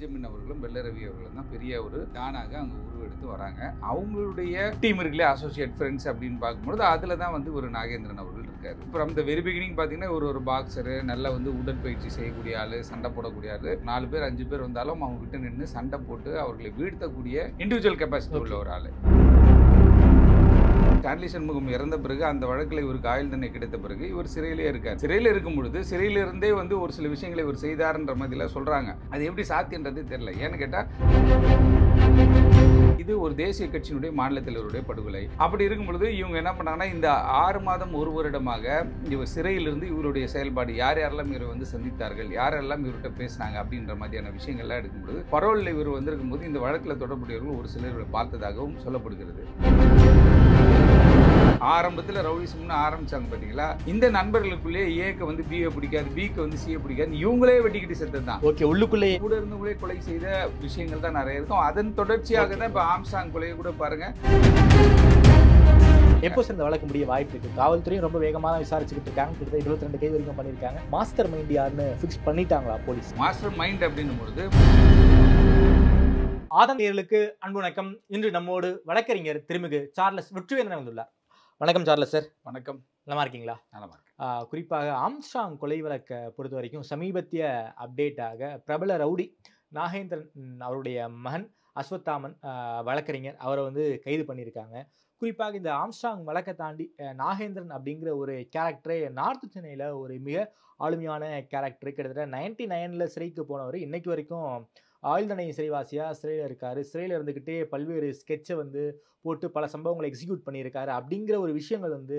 Benjamin அவர்களும் வெள்ளரவி அவர்களும் தான் பெரிய ஒரு டானாக அங்கே உருவெடுத்து வராங்க அவங்களுடைய டீம் இருக்குல்லையே அசோசியேட் ஃப்ரெண்ட்ஸ் அப்படின்னு பார்க்கும்பொழுது அதில் தான் வந்து ஒரு நாகேந்திரன் அவர்கள் இருக்காரு இப்போ அந்த வெரி பிகினிங் பார்த்தீங்கன்னா ஒரு ஒரு பாக்ஸரு நல்லா வந்து உடற்பயிற்சி செய்யக்கூடிய ஆள் சண்டை போடக்கூடிய ஆள் நாலு பேர் அஞ்சு பேர் வந்தாலும் அவங்க கிட்ட நின்று சண்டை போட்டு அவர்களை வீழ்த்தக்கூடிய இண்டிவிஜுவல் கெப்பாசிட்டி உள்ள ஒரு ஆள் ஸ்டான்லி சண்முகம் இறந்த பிறகு அந்த வழக்கில் இவருக்கு ஆயுள் தண்டனை கிடைத்த பிறகு இவர் சிறையிலே இருக்கார் சிறையில் இருக்கும் பொழுது சிறையிலிருந்தே வந்து ஒரு சில விஷயங்களை இவர் செய்தார்ன்ற மாதிரில சொல்கிறாங்க அது எப்படி சாத்தியன்றது தெரியல ஏன்னு கேட்டால் இது ஒரு தேசிய கட்சியினுடைய மாநில தலைவருடைய படுகொலை அப்படி இருக்கும் பொழுது இவங்க என்ன பண்ணாங்கன்னா இந்த ஆறு மாதம் ஒரு வருடமாக இவர் சிறையிலிருந்து இவருடைய செயல்பாடு யார் யாரெல்லாம் இவரை வந்து சந்தித்தார்கள் யாரெல்லாம் இவர்கிட்ட பேசினாங்க அப்படின்ற மாதிரியான விஷயங்கள்லாம் எடுக்கும்பொழுது பரவலில் இவர் வந்திருக்கும் போது இந்த வழக்கில் தொடர்புடையவர்கள் ஒரு சிலர் பார்த்ததாகவும் சொல்லப்படுகிறது ஆரம்பத்தில் ரவுடிசம்னு ஆரம்பித்தாங்க பார்த்தீங்களா இந்த நண்பர்களுக்குள்ளே ஏக்கு வந்து பிஏ பிடிக்காது பிக்கு வந்து சிஏ பிடிக்காது இவங்களே வெட்டிக்கிட்டு செத்தது தான் ஓகே உள்ளுக்குள்ளே கூட இருந்தவங்களே கொலை செய்த விஷயங்கள் தான் நிறைய இருக்கும் அதன் தொடர்ச்சியாக தான் இப்போ ஆம்சாங் கொலையை கூட பாருங்கள் எப்போ சேர்ந்த வழக்கு முடிய வாய்ப்பு இருக்கு காவல்துறையும் ரொம்ப வேகமாக விசாரிச்சுக்கிட்டு இருக்காங்க கிட்டத்தட்ட இருபத்தி ரெண்டு கைது வரைக்கும் பண்ணியிருக்காங்க மாஸ்டர் மைண்ட் யாருன்னு ஃபிக்ஸ் பண்ணிட்டாங்களா போலீஸ் மாஸ்டர் மைண்ட் அப்படின்னும் பொழுது அன்பு வணக்கம் இன்று நம்மோடு வழக்கறிஞர் திருமிகு சார்லஸ் வெற்றிவேந்தன் வந்துள்ளார் வணக்கம் சார்லஸ் சார் வணக்கம் நல்லா இருக்கீங்களா நல்லா இருக்கேன் குறிப்பாக ஆம்ஸ்டாங் கொலை வழக்கை பொறுத்த வரைக்கும் சமீபத்திய அப்டேட்டாக பிரபல ரவுடி நாகேந்திரன் அவருடைய மகன் அஸ்வத்தாமன் வழக்கறிஞர் அவரை வந்து கைது பண்ணியிருக்காங்க குறிப்பாக இந்த ஆம்ஸ்டாங் வழக்கை தாண்டி நாகேந்திரன் அப்படிங்கிற ஒரு கேரக்டரே நார்த் சென்னையில் ஒரு மிக ஆளுமையான கேரக்டர் கிட்டத்தட்ட நைன்டி நைனில் சிறைக்கு போனவர் இன்றைக்கு வரைக்கும் ஆயுதனை சிறைவாசியாக சிறையில் இருக்கார் சிறையில் இருந்துக்கிட்டே பல்வேறு ஸ்கெட்சை வந்து போட்டு பல சம்பவங்களை எக்ஸிக்யூட் பண்ணியிருக்காரு அப்படிங்கிற ஒரு விஷயங்கள் வந்து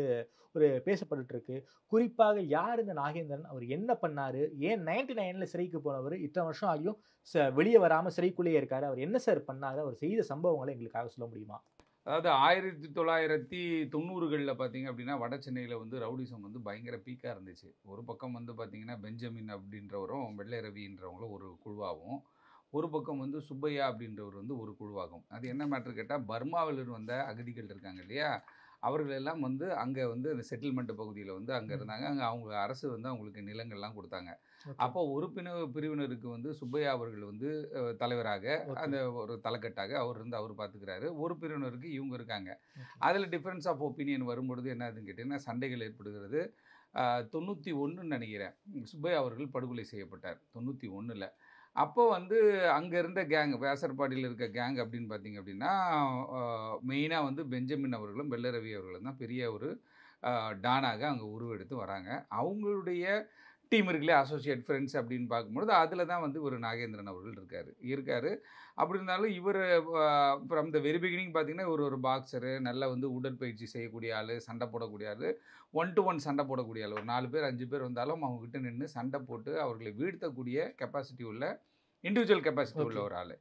ஒரு பேசப்பட்டுருக்கு குறிப்பாக யார் இந்த நாகேந்திரன் அவர் என்ன பண்ணார் ஏன் நைன்டி நைனில் சிறைக்கு போனவர் இத்தனை வருஷம் ஆகியும் ச வெளியே வராமல் சிறைக்குள்ளேயே இருக்கார் அவர் என்ன சார் பண்ணார் அவர் செய்த சம்பவங்களை எங்களுக்காக சொல்ல முடியுமா அதாவது ஆயிரத்தி தொள்ளாயிரத்தி தொண்ணூறுகளில் பார்த்தீங்க அப்படின்னா வட சென்னையில் வந்து ரவுடிசம் வந்து பயங்கர பீக்காக இருந்துச்சு ஒரு பக்கம் வந்து பார்த்திங்கன்னா பெஞ்சமின் அப்படின்றவரும் வெள்ளை ரவின்றவங்களும் ஒரு குழுவாகவும் ஒரு பக்கம் வந்து சுப்பையா அப்படின்றவர் வந்து ஒரு குழுவாகும் அது என்ன மேட்ரு கேட்டால் பர்மாவிலிருந்து வந்த அகதிகள் இருக்காங்க இல்லையா அவர்கள் எல்லாம் வந்து அங்கே வந்து அந்த செட்டில்மெண்ட் பகுதியில் வந்து அங்கே இருந்தாங்க அங்கே அவங்க அரசு வந்து அவங்களுக்கு நிலங்கள்லாம் கொடுத்தாங்க அப்போ ஒரு பிரிவினருக்கு வந்து சுப்பையா அவர்கள் வந்து தலைவராக அந்த ஒரு தலைக்கட்டாக அவர் இருந்து அவர் பார்த்துக்கிறாரு ஒரு பிரிவினருக்கு இவங்க இருக்காங்க அதில் டிஃப்ரென்ஸ் ஆஃப் ஒப்பீனியன் வரும்பொழுது என்னதுன்னு கேட்டிங்கன்னா சண்டைகள் ஏற்படுகிறது தொண்ணூற்றி ஒன்றுன்னு நினைக்கிறேன் சுப்பையா அவர்கள் படுகொலை செய்யப்பட்டார் தொண்ணூற்றி ஒன்றில் அப்போ வந்து அங்கே இருந்த கேங் வேசர்பாடியில் இருக்க கேங் அப்படின்னு பார்த்தீங்க அப்படின்னா மெயினாக வந்து பெஞ்சமின் அவர்களும் வெள்ளரவி அவர்களும் தான் பெரிய ஒரு டானாக அங்கே உருவெடுத்து வராங்க அவங்களுடைய டீம் இருக்குல்லையே அசோசியேட் ஃப்ரெண்ட்ஸ் அப்படின்னு பார்க்கும்பொழுது அதில் தான் வந்து ஒரு நாகேந்திரன் அவர்கள் இருக்கார் இருக்கார் அப்படி இருந்தாலும் இவர் ஃப்ரம் த வெரி பிகினிங் பார்த்திங்கன்னா இவர் ஒரு பாக்ஸரு நல்லா வந்து உடற்பயிற்சி செய்யக்கூடிய ஆள் சண்டை போடக்கூடிய ஆள் ஒன் டு ஒன் சண்டை போடக்கூடிய ஆள் ஒரு நாலு பேர் அஞ்சு பேர் வந்தாலும் அவங்ககிட்ட நின்று சண்டை போட்டு அவர்களை வீழ்த்தக்கூடிய கெப்பாசிட்டி உள்ள இண்டிவிஜுவல் கெப்பாசிட்டி உள்ள ஒரு ஆள்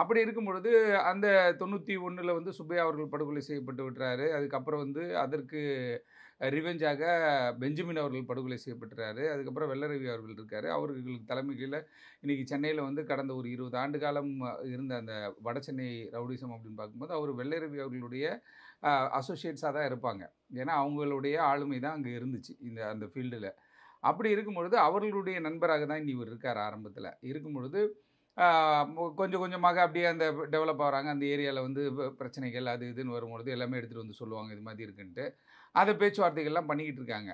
அப்படி இருக்கும் பொழுது அந்த தொண்ணூற்றி ஒன்றில் வந்து சுப்பையா அவர்கள் படுகொலை செய்யப்பட்டு விட்டுறாரு அதுக்கப்புறம் வந்து அதற்கு ரிவெஞ்சாக பெஞ்சமின் அவர்கள் படுகொலை செய்யப்பட்டுறாரு அதுக்கப்புறம் வெள்ளரவி அவர்கள் இருக்கார் அவர்களுக்கு தலைமையில் இன்றைக்கி சென்னையில் வந்து கடந்த ஒரு இருபது ஆண்டு காலம் இருந்த அந்த வட சென்னை ரவுடிசம் அப்படின்னு பார்க்கும்போது அவர் வெள்ளரவி அவர்களுடைய அசோசியேட்ஸாக தான் இருப்பாங்க ஏன்னா அவங்களுடைய ஆளுமை தான் அங்கே இருந்துச்சு இந்த அந்த ஃபீல்டில் அப்படி இருக்கும் பொழுது அவர்களுடைய நண்பராக தான் இவர் இருக்கார் ஆரம்பத்தில் இருக்கும் பொழுது கொஞ்சம் கொஞ்சமாக அப்படியே அந்த டெவலப் ஆகிறாங்க அந்த ஏரியாவில் வந்து பிரச்சனைகள் அது இதுன்னு வரும்பொழுது எல்லாமே எடுத்துகிட்டு வந்து சொல்லுவாங்க இது மாதிரி இருக்குன்ட்டு அதை பேச்சுவார்த்தைகள்லாம் பண்ணிக்கிட்டு இருக்காங்க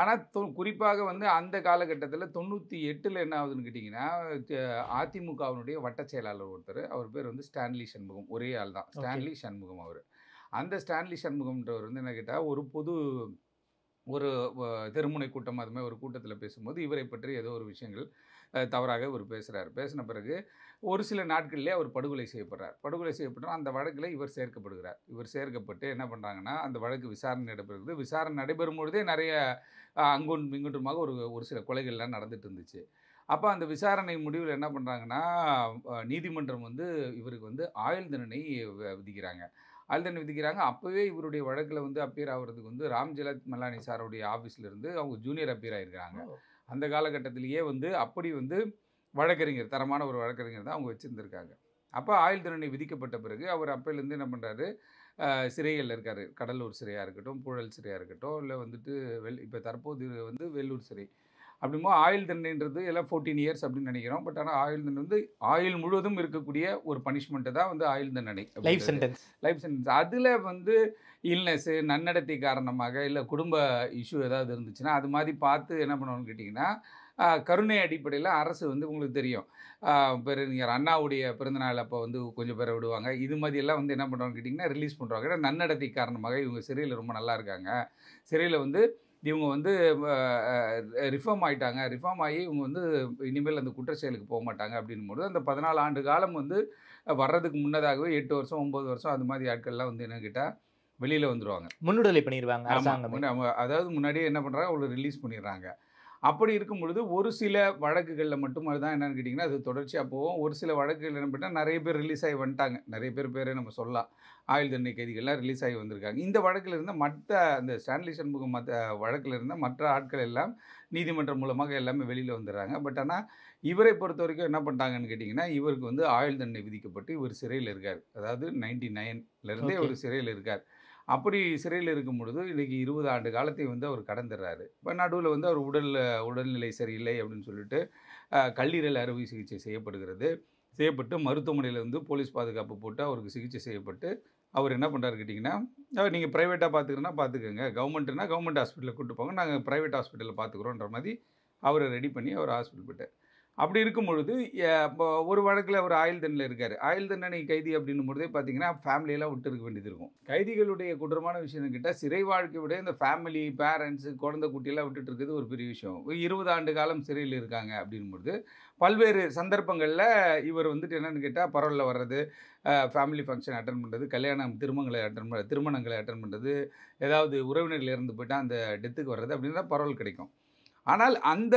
ஆனால் தொ குறிப்பாக வந்து அந்த காலகட்டத்தில் தொண்ணூற்றி எட்டில் என்ன ஆகுதுன்னு கேட்டிங்கன்னா அதிமுகவினுடைய வட்ட செயலாளர் ஒருத்தர் அவர் பேர் வந்து ஸ்டான்லி சண்முகம் ஒரே ஆள் தான் ஸ்டான்லி சண்முகம் அவர் அந்த ஸ்டான்லி சண்முகம்ன்றவர் வந்து என்ன கேட்டால் ஒரு பொது ஒரு தெருமுனை கூட்டம் அது மாதிரி ஒரு கூட்டத்தில் பேசும்போது இவரை பற்றி ஏதோ ஒரு விஷயங்கள் தவறாக இவர் பேசுகிறார் பேசின பிறகு ஒரு சில நாட்கள்லேயே அவர் படுகொலை செய்யப்படுறார் படுகொலை செய்யப்பட்டால் அந்த வழக்கில் இவர் சேர்க்கப்படுகிறார் இவர் சேர்க்கப்பட்டு என்ன பண்ணுறாங்கன்னா அந்த வழக்கு விசாரணை நடைபெறுகிறது விசாரணை நடைபெறும் பொழுதே நிறைய அங்கும் இங்குட்டுமாக ஒரு ஒரு சில கொலைகள்லாம் நடந்துட்டு இருந்துச்சு அப்போ அந்த விசாரணை முடிவில் என்ன பண்ணுறாங்கன்னா நீதிமன்றம் வந்து இவருக்கு வந்து ஆயுள் தண்டனை விதிக்கிறாங்க ஆயுள் தண்டனை விதிக்கிறாங்க அப்போவே இவருடைய வழக்கில் வந்து அப்பியர் ஆகிறதுக்கு வந்து ராம்ஜலத் மல்லானி சாருடைய ஆஃபீஸ்லேருந்து அவங்க ஜூனியர் அப்பியர் ஆகிருக்கிறாங்க அந்த காலகட்டத்திலேயே வந்து அப்படி வந்து வழக்கறிஞர் தரமான ஒரு வழக்கறிஞர் தான் அவங்க வச்சுருந்துருக்காங்க அப்போ ஆயுள் தண்டனை விதிக்கப்பட்ட பிறகு அவர் அப்போலேருந்து என்ன பண்ணுறாரு சிறைகளில் இருக்கார் கடலூர் சிறையாக இருக்கட்டும் புழல் சிறையாக இருக்கட்டும் இல்லை வந்துட்டு வெள் இப்போ தற்போது வந்து வெள்ளூர் சிறை அப்படிமோ ஆயுள் தண்டனைன்றது எல்லாம் ஃபோர்டீன் இயர்ஸ் அப்படின்னு நினைக்கிறோம் பட் ஆனால் ஆயுள் தண்டனை வந்து ஆயுள் முழுவதும் இருக்கக்கூடிய ஒரு பனிஷ்மெண்ட்டு தான் வந்து ஆயுள் தண்டனை லைஃப் சென்டென்ஸ் லைஃப் சென்டென்ஸ் அதில் வந்து இல்னஸ்ஸு நன்னடத்தை காரணமாக இல்லை குடும்ப இஷ்யூ ஏதாவது இருந்துச்சுன்னா அது மாதிரி பார்த்து என்ன பண்ணணும்னு கேட்டிங்கன்னா கருணை அடிப்படையில் அரசு வந்து உங்களுக்கு தெரியும் பெருநீர் அண்ணாவுடைய பிறந்தநாள் அப்போ வந்து கொஞ்சம் பேரை விடுவாங்க இது மாதிரியெல்லாம் வந்து என்ன பண்ணுறாங்கன்னு கேட்டிங்கன்னா ரிலீஸ் பண்ணுறாங்க ஏன்னா நன்னடத்தை காரணமாக இவங்க சிறையில் ரொம்ப நல்லா இருக்காங்க சிறையில் வந்து இவங்க வந்து ரிஃபார்ம் ஆகிட்டாங்க ரிஃபார்ம் ஆகி இவங்க வந்து இனிமேல் அந்த குற்ற செயலுக்கு போக மாட்டாங்க போது அந்த பதினாலு ஆண்டு காலம் வந்து வர்றதுக்கு முன்னதாகவே எட்டு வருஷம் ஒம்பது வருஷம் அந்த மாதிரி ஆட்கள்லாம் வந்து என்ன கேட்டால் வெளியில் வந்துடுவாங்க முன்னுடலை பண்ணிடுவாங்க அதாவது முன்னாடியே என்ன பண்ணுறாங்க அவ்வளோ ரிலீஸ் பண்ணிடுறாங்க அப்படி இருக்கும் பொழுது ஒரு சில வழக்குகளில் மட்டும் தான் என்னென்னு கேட்டிங்கன்னா அது தொடர்ச்சியாக போகும் ஒரு சில வழக்குகள் என்ன நிறைய பேர் ரிலீஸ் ஆகி வந்துட்டாங்க நிறைய பேர் பேரை நம்ம சொல்லலாம் ஆயுள் தண்டனை கைதிகள்லாம் ரிலீஸ் ஆகி வந்திருக்காங்க இந்த வழக்கில் இருந்த மற்ற அந்த ஸ்டான்லி சண்முகம் மற்ற வழக்கில் இருந்த மற்ற ஆட்கள் எல்லாம் நீதிமன்றம் மூலமாக எல்லாமே வெளியில் வந்துடுறாங்க பட் ஆனால் இவரை பொறுத்த வரைக்கும் என்ன பண்ணிட்டாங்கன்னு கேட்டிங்கன்னா இவருக்கு வந்து ஆயுள் தண்டனை விதிக்கப்பட்டு இவர் சிறையில் இருக்கார் அதாவது நைன்டி நைன்லேருந்தே ஒரு சிறையில் இருக்கார் அப்படி சிறையில் இருக்கும் பொழுது இன்றைக்கி இருபது ஆண்டு காலத்தை வந்து அவர் கடந்துடுறாரு இப்போ நடுவில் வந்து அவர் உடல் உடல்நிலை சரியில்லை அப்படின்னு சொல்லிட்டு கல்லீரல் அறுவை சிகிச்சை செய்யப்படுகிறது செய்யப்பட்டு மருத்துவமனையில் வந்து போலீஸ் பாதுகாப்பு போட்டு அவருக்கு சிகிச்சை செய்யப்பட்டு அவர் என்ன பண்ணுறாரு கேட்டிங்கன்னா அவர் நீங்கள் ப்ரைவேட்டாக பார்த்துக்கிறேன்னா பார்த்துக்கோங்க கவர்மெண்ட்டுனா கவர்மெண்ட் ஹாஸ்பிட்டலில் கூப்பிட்டு போங்க நாங்கள் ப்ரைவேட் ஹாஸ்பிட்டலில் பார்த்துக்குறோன்ற மாதிரி அவரை ரெடி பண்ணி அவர் ஹாஸ்பிட்டல் போயிட்டார் அப்படி இருக்கும் பொழுது ஒரு வழக்கில் ஒரு ஆயுள் தண்டனை இருக்கார் ஆயுள் தண்டனை கைதி அப்படின்னும் பொழுதே பார்த்தீங்கன்னா ஃபேமிலியெல்லாம் விட்டு இருக்க வேண்டியது இருக்கும் கைதிகளுடைய குற்றமான விஷயம் கிட்டே சிறை வாழ்க்கை விட இந்த ஃபேமிலி பேரண்ட்ஸு குழந்தை குட்டியெல்லாம் விட்டுட்டு இருக்கிறது ஒரு பெரிய விஷயம் இருபது ஆண்டு காலம் சிறையில் இருக்காங்க அப்படின் பொழுது பல்வேறு சந்தர்ப்பங்களில் இவர் வந்துட்டு என்னென்னு கேட்டால் பரவலில் வர்றது ஃபேமிலி ஃபங்க்ஷன் அட்டன் பண்ணுறது கல்யாணம் திருமணங்களை அட்டன் பண்ண திருமணங்களை அட்டன் பண்ணுறது ஏதாவது உறவினர்கள் இருந்து போயிட்டால் அந்த டெத்துக்கு வர்றது அப்படின்னா பரவல் கிடைக்கும் ஆனால் அந்த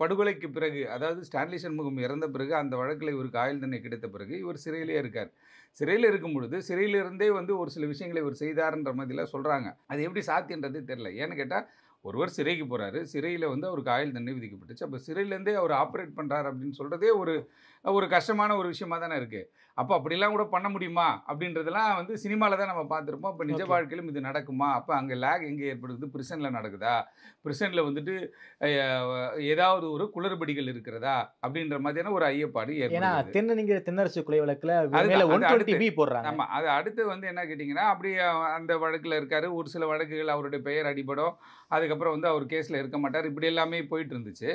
படுகொலைக்கு பிறகு அதாவது ஸ்டான்லி சண்முகம் இறந்த பிறகு அந்த வழக்கில் இவருக்கு ஆயுள் தண்டனை கிடைத்த பிறகு இவர் சிறையிலே இருக்கார் சிறையில் இருக்கும் பொழுது சிறையிலிருந்தே வந்து ஒரு சில விஷயங்களை இவர் செய்தார்ன்ற மாதிரில சொல்கிறாங்க அது எப்படி சாத்தியன்றதே தெரில ஏன்னு கேட்டால் ஒருவர் சிறைக்கு போகிறாரு சிறையில் வந்து அவருக்கு ஆயுள் தண்டனை விதிக்கப்பட்டுச்சு அப்போ சிறையிலேருந்தே அவர் ஆப்ரேட் பண்ணுறாரு அப்படின்னு சொல்கிறதே ஒரு ஒரு கஷ்டமான ஒரு விஷயமாக தானே இருக்குது அப்போ அப்படிலாம் கூட பண்ண முடியுமா அப்படின்றதெல்லாம் வந்து சினிமாவில் தான் நம்ம பார்த்துருப்போம் இப்போ நிஜ வாழ்க்கையிலும் இது நடக்குமா அப்போ அங்கே லேக் எங்கே ஏற்படுது பிரிசனில் நடக்குதா பிரிசனில் வந்துட்டு ஏதாவது ஒரு குளறுபடிகள் இருக்கிறதா அப்படின்ற மாதிரியான ஒரு ஐயப்பாடு ஏன்னா தென்னணிங்கிற தென்னரசு கொலை வழக்கில் போடுறாங்க ஆமாம் அது அடுத்து வந்து என்ன கேட்டிங்கன்னா அப்படி அந்த வழக்கில் இருக்கார் ஒரு சில வழக்குகள் அவருடைய பெயர் அடிபடும் அதுக்கப்புறம் வந்து அவர் கேஸில் இருக்க மாட்டார் இப்படி எல்லாமே போயிட்டு இருந்துச்சு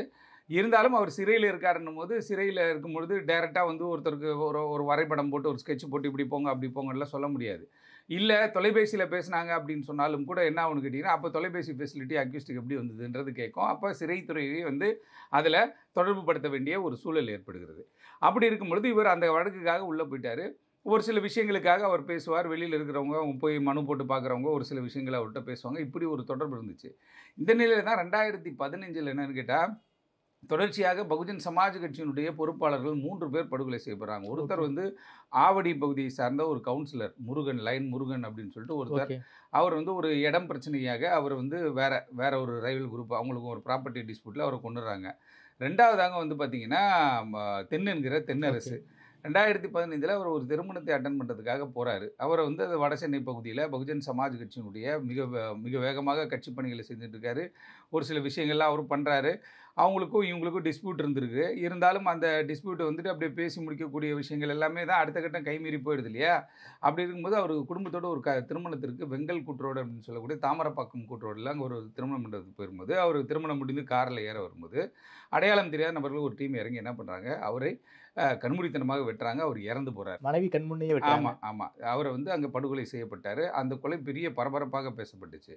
இருந்தாலும் அவர் சிறையில் இருக்காருன்னும் போது சிறையில் இருக்கும் பொழுது டைரெக்டாக வந்து ஒருத்தருக்கு ஒரு ஒரு வரைபடம் போட்டு ஒரு ஸ்கெட்ச் போட்டு இப்படி போங்க அப்படி போங்கலாம் சொல்ல முடியாது இல்லை தொலைபேசியில் பேசினாங்க அப்படின்னு சொன்னாலும் கூட என்ன ஆகுன்னு கேட்டிங்கன்னா அப்போ தொலைபேசி ஃபெசிலிட்டி அக்யூஸ்டிக் எப்படி வந்ததுன்றது கேட்கும் அப்போ சிறைத்துறையை வந்து அதில் தொடர்பு படுத்த வேண்டிய ஒரு சூழல் ஏற்படுகிறது அப்படி இருக்கும் பொழுது இவர் அந்த வழக்குக்காக உள்ளே போயிட்டார் ஒரு சில விஷயங்களுக்காக அவர் பேசுவார் வெளியில் இருக்கிறவங்க அவங்க போய் மனு போட்டு பார்க்குறவங்க ஒரு சில விஷயங்களை அவர்கிட்ட பேசுவாங்க இப்படி ஒரு தொடர்பு இருந்துச்சு இந்த நிலையில் தான் ரெண்டாயிரத்தி பதினஞ்சில் என்னென்னு கேட்டால் தொடர்ச்சியாக பகுஜன் சமாஜ் கட்சியினுடைய பொறுப்பாளர்கள் மூன்று பேர் படுகொலை செய்யப்படுறாங்க ஒருத்தர் வந்து ஆவடி பகுதியை சார்ந்த ஒரு கவுன்சிலர் முருகன் லைன் முருகன் அப்படின்னு சொல்லிட்டு ஒருத்தர் அவர் வந்து ஒரு இடம் பிரச்சனையாக அவர் வந்து வேற வேற ஒரு ரைவல் குரூப் அவங்களுக்கும் ஒரு ப்ராப்பர்ட்டி டிஸ்பியூட்டில் அவரை கொண்டுறாங்க ரெண்டாவதாக வந்து பார்த்தீங்கன்னா தென் என்கிற தென்னரசு ரெண்டாயிரத்தி பதினைந்தில் அவர் ஒரு திருமணத்தை அட்டன் பண்ணுறதுக்காக போகிறாரு அவரை வந்து அது வட சென்னை பகுதியில் பகுஜன் சமாஜ் கட்சியினுடைய மிக மிக வேகமாக கட்சி பணிகளை செஞ்சுட்டு இருக்காரு ஒரு சில விஷயங்கள்லாம் அவர் பண்ணுறாரு அவங்களுக்கும் இவங்களுக்கும் டிஸ்பியூட் இருந்திருக்கு இருந்தாலும் அந்த டிஸ்பியூட்டை வந்துட்டு அப்படியே பேசி முடிக்கக்கூடிய விஷயங்கள் எல்லாமே தான் அடுத்த கட்டம் கைமீறி போயிடுது இல்லையா அப்படி இருக்கும்போது அவர் குடும்பத்தோட ஒரு க திருமணத்திற்கு வெங்கல் கூட்டுரோடு அப்படின்னு சொல்லக்கூடிய தாமரப்பாக்கம் கூட்டுரோடில் அங்கே ஒரு திருமணம் பண்ணுறதுக்கு போயிரும்போது அவர் திருமணம் முடிந்து காரில் ஏற வரும்போது அடையாளம் தெரியாத நபர்கள் ஒரு டீம் இறங்கி என்ன பண்ணுறாங்க அவரை கண்முடித்தனமாக வெட்டுறாங்க அவர் இறந்து போகிறார் மனைவி கண்முன்னே ஆமாம் ஆமாம் அவரை வந்து அங்கே படுகொலை செய்யப்பட்டார் அந்த கொலை பெரிய பரபரப்பாக பேசப்பட்டுச்சு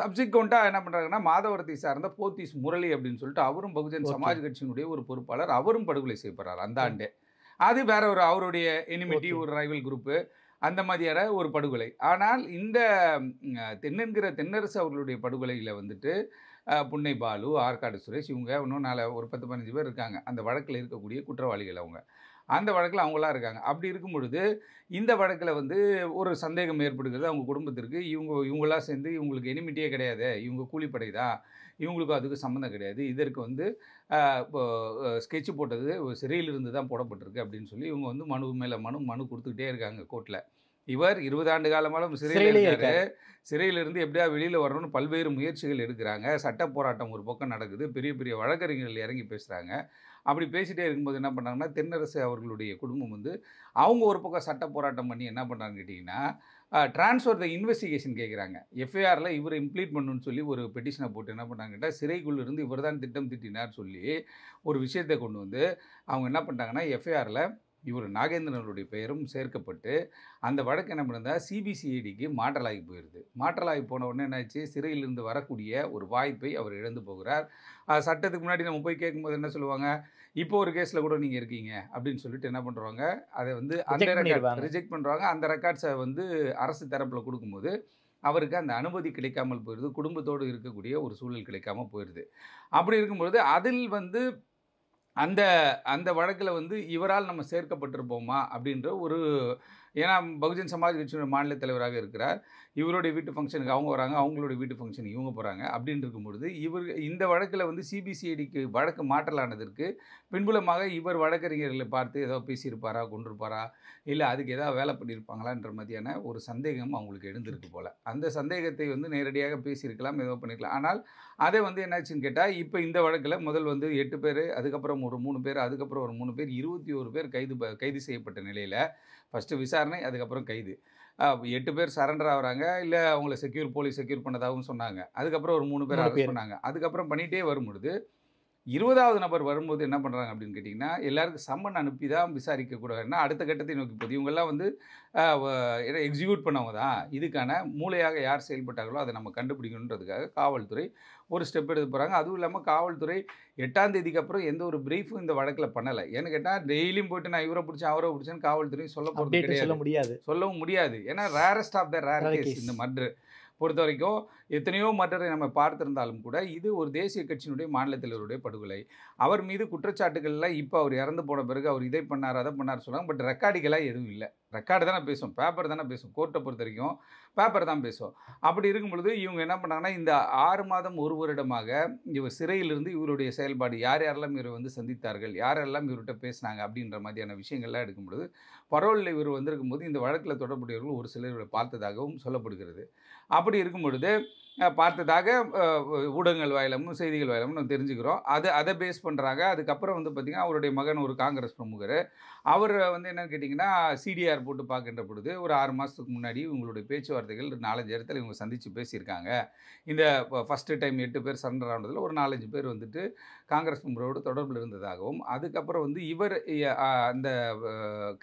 சப்சிக்வெண்ட்டாக என்ன பண்ணுறாங்கன்னா மாதவரத்தை சார்ந்த போத்தீஸ் முரளி அப்படின்னு சொல்லிட்டு அவரும் பகுஜன் சமாஜ் கட்சியினுடைய ஒரு பொறுப்பாளர் அவரும் படுகொலை செய்யப்படுறார் அந்த ஆண்டு அது வேற ஒரு அவருடைய எனிமிட்டி ஒரு ரைவல் குரூப்பு அந்த மாதிரியான ஒரு படுகொலை ஆனால் இந்த தென்னுங்கிற தென்னரசு அவர்களுடைய படுகொலையில் வந்துட்டு புன்னை பாலு ஆற்காடு சுரேஷ் இவங்க இன்னும் நாலு ஒரு பத்து பதினஞ்சு பேர் இருக்காங்க அந்த வழக்கில் இருக்கக்கூடிய குற்றவாளிகள் அவங்க அந்த வழக்கில் அவங்களாம் இருக்காங்க அப்படி இருக்கும் பொழுது இந்த வழக்கில் வந்து ஒரு சந்தேகம் ஏற்படுகிறது அவங்க குடும்பத்திற்கு இவங்க இவங்களாம் சேர்ந்து இவங்களுக்கு எனிமிட்டியே கிடையாது இவங்க கூலிப்படை தான் இவங்களுக்கும் அதுக்கு சம்மந்தம் கிடையாது இதற்கு வந்து ஸ்கெட்ச் ஸ்கெட்சு போட்டது சிறையிலிருந்து தான் போடப்பட்டிருக்கு அப்படின்னு சொல்லி இவங்க வந்து மனு மேலே மனு மனு கொடுத்துக்கிட்டே இருக்காங்க கோர்ட்டில் இவர் இருபது ஆண்டு காலமாலும் சிறையில் இருக்காரு சிறையிலிருந்து எப்படியா வெளியில் வரணும்னு பல்வேறு முயற்சிகள் எடுக்கிறாங்க சட்ட போராட்டம் ஒரு பக்கம் நடக்குது பெரிய பெரிய வழக்கறிஞர்கள் இறங்கி பேசுகிறாங்க அப்படி பேசிகிட்டே இருக்கும்போது என்ன பண்ணாங்கன்னா தென்னரசு அவர்களுடைய குடும்பம் வந்து அவங்க ஒரு பக்கம் சட்ட போராட்டம் பண்ணி என்ன பண்ணுறாங்கன்னு கேட்டிங்கன்னா ட்ரான்ஸ்ஃபர் த இன்வெஸ்டிகேஷன் கேட்குறாங்க எஃப்ஐஆரில் இவர் இம்ப்ளீட் பண்ணுன்னு சொல்லி ஒரு பெட்டிஷனை போட்டு என்ன பண்ணாங்க கேட்டால் சிறைக்குள்ளிருந்து இவர் தான் திட்டம் திட்டினார் சொல்லி ஒரு விஷயத்தை கொண்டு வந்து அவங்க என்ன பண்ணிட்டாங்கன்னா எஃப்ஐஆரில் இவர் நாகேந்திரனுடைய பெயரும் சேர்க்கப்பட்டு அந்த வழக்கு என்ன பண்ணுறதா சிபிசிஐடிக்கு மாற்றலாகி போயிடுது மாற்றலாகி போன உடனே என்னாச்சு சிறையிலிருந்து வரக்கூடிய ஒரு வாய்ப்பை அவர் இழந்து போகிறார் சட்டத்துக்கு முன்னாடி நம்ம போய் கேட்கும்போது என்ன சொல்லுவாங்க இப்போ ஒரு கேஸில் கூட நீங்கள் இருக்கீங்க அப்படின்னு சொல்லிட்டு என்ன பண்ணுறாங்க அதை வந்து அந்த ரெக்கார்ட் ரிஜெக்ட் பண்ணுறாங்க அந்த ரெக்கார்ட்ஸை வந்து அரசு தரப்பில் கொடுக்கும்போது அவருக்கு அந்த அனுமதி கிடைக்காமல் போயிடுது குடும்பத்தோடு இருக்கக்கூடிய ஒரு சூழல் கிடைக்காமல் போயிடுது அப்படி இருக்கும்பொழுது அதில் வந்து அந்த அந்த வழக்கில் வந்து இவரால் நம்ம சேர்க்கப்பட்டிருப்போமா அப்படின்ற ஒரு ஏன்னா பகுஜன் சமாஜ் கட்சியோட மாநில தலைவராக இருக்கிறார் இவருடைய வீட்டு ஃபங்க்ஷனுக்கு அவங்க வராங்க அவங்களுடைய வீட்டு ஃபங்க்ஷனுக்கு இவங்க போகிறாங்க அப்படின்னு இருக்கும்பொழுது இவர் இந்த வழக்கில் வந்து சிபிசிஐடிக்கு வழக்கு மாற்றலானதற்கு பின்புலமாக இவர் வழக்கறிஞர்களை பார்த்து ஏதோ பேசியிருப்பாரா கொண்டிருப்பாரா இல்லை அதுக்கு ஏதாவது வேலை பண்ணியிருப்பாங்களான்ற மாதிரியான ஒரு சந்தேகம் அவங்களுக்கு எழுந்திருக்கு போல் அந்த சந்தேகத்தை வந்து நேரடியாக பேசியிருக்கலாம் ஏதோ பண்ணியிருக்கலாம் ஆனால் அதை வந்து என்னாச்சுன்னு கேட்டால் இப்போ இந்த வழக்கில் முதல் வந்து எட்டு பேர் அதுக்கப்புறம் ஒரு மூணு பேர் அதுக்கப்புறம் ஒரு மூணு பேர் இருபத்தி ஒரு பேர் கைது கைது செய்யப்பட்ட நிலையில் ஃபஸ்ட்டு விசாரணை அதுக்கப்புறம் கைது எட்டு பேர் சரண்டர் ஆகிறாங்க இல்லை அவங்கள செக்யூர் போலீஸ் செக்யூர் பண்ணதாகவும் சொன்னாங்க அதுக்கப்புறம் ஒரு மூணு பேர் அரெஸ்ட் பண்ணாங்க அதுக்கப்புறம் பண்ணிகிட்டே வரும்பொழுது இருபதாவது நபர் வரும்போது என்ன பண்ணுறாங்க அப்படின்னு கேட்டிங்கன்னா எல்லாருக்கும் சம்மன் அனுப்பி தான் விசாரிக்கக்கூடாதுன்னா அடுத்த கட்டத்தை நோக்கி போகுது இவங்கெல்லாம் வந்து எக்ஸிக்யூட் பண்ணவங்க தான் இதுக்கான மூளையாக யார் செயல்பட்டார்களோ அதை நம்ம கண்டுபிடிக்கணுன்றதுக்காக காவல்துறை ஒரு ஸ்டெப் எடுத்து போகிறாங்க அதுவும் இல்லாமல் காவல்துறை எட்டாம் தேதிக்கு அப்புறம் எந்த ஒரு ப்ரீஃபும் இந்த வழக்கில் பண்ணலை ஏன்னு கேட்டால் டெய்லியும் போயிட்டு நான் இவரை பிடிச்சேன் அவரை பிடிச்சேன்னு காவல்துறையும் சொல்ல போகிறது சொல்ல முடியாது சொல்லவும் முடியாது ஏன்னா rarest of the rare case இந்த மர்டர் பொறுத்த வரைக்கும் எத்தனையோ மற்றரை நம்ம பார்த்திருந்தாலும் கூட இது ஒரு தேசிய கட்சியினுடைய மாநில தலைவருடைய படுகொலை அவர் மீது குற்றச்சாட்டுகளில் இப்போ அவர் இறந்து போன பிறகு அவர் இதை பண்ணார் அதை பண்ணார் சொல்லுவாங்க பட் ரெக்கார்டுகளாக எதுவும் இல்லை ரெக்கார்டு தானே பேசும் பேப்பர் தானே பேசும் கோர்ட்டை பொறுத்த வரைக்கும் பேப்பர் தான் பேசுவோம் அப்படி இருக்கும் பொழுது இவங்க என்ன பண்ணாங்கன்னா இந்த ஆறு மாதம் ஒரு வருடமாக இவர் சிறையிலிருந்து இவருடைய செயல்பாடு யார் யாரெல்லாம் இவரை வந்து சந்தித்தார்கள் யாரெல்லாம் இவர்கிட்ட பேசினாங்க அப்படின்ற மாதிரியான விஷயங்கள்லாம் எடுக்கும் பொழுது பரோலில் இவர் வந்திருக்கும் போது இந்த வழக்கில் தொடர்புடையவர்கள் ஒரு சிலர் இவரை பார்த்ததாகவும் சொல்லப்படுகிறது அப்படி இருக்கும் பொழுது பார்த்ததாக ஊடகங்கள் வாயிலமும் செய்திகள் வாயிலமும் நம்ம தெரிஞ்சுக்கிறோம் அது அதை பேஸ் பண்ணுறாங்க அதுக்கப்புறம் வந்து பார்த்திங்கன்னா அவருடைய மகன் ஒரு காங்கிரஸ் பிரமுகர் அவர் வந்து என்னன்னு கேட்டிங்கன்னா சிடிஆர் போட்டு பார்க்கின்ற பொழுது ஒரு ஆறு மாதத்துக்கு முன்னாடி உங்களுடைய பேச்சுவார்த்தை பேச்சுவார்த்தைகள் நாலஞ்சு இடத்துல இவங்க சந்தித்து பேசியிருக்காங்க இந்த ஃபஸ்ட்டு டைம் எட்டு பேர் சரண்டர் ஆனதில் ஒரு நாலஞ்சு பேர் வந்துட்டு காங்கிரஸ் மும்பரோடு தொடர்பில் இருந்ததாகவும் அதுக்கப்புறம் வந்து இவர் அந்த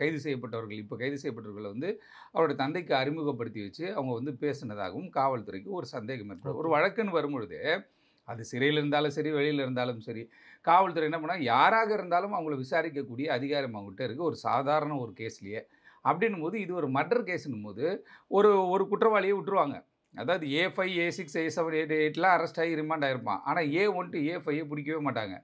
கைது செய்யப்பட்டவர்கள் இப்போ கைது செய்யப்பட்டவர்களை வந்து அவருடைய தந்தைக்கு அறிமுகப்படுத்தி வச்சு அவங்க வந்து பேசினதாகவும் காவல்துறைக்கு ஒரு சந்தேகம் ஏற்படும் ஒரு வழக்குன்னு வரும்பொழுது அது சிறையில் இருந்தாலும் சரி வெளியில் இருந்தாலும் சரி காவல்துறை என்ன பண்ணால் யாராக இருந்தாலும் அவங்கள விசாரிக்கக்கூடிய அதிகாரம் அவங்ககிட்ட இருக்குது ஒரு சாதாரண ஒரு கேஸ்லேயே அப்படின்னும் போது இது ஒரு மர்டர் கேஸுன்னும் போது ஒரு ஒரு குற்றவாளியை விட்டுருவாங்க அதாவது A five A six A seven eight எயிட்லாம் அரெஸ்ட் ஆகி ரிமாண்ட் ஆகிருப்பான் ஆனால் A one to A five பிடிக்கவே மாட்டாங்க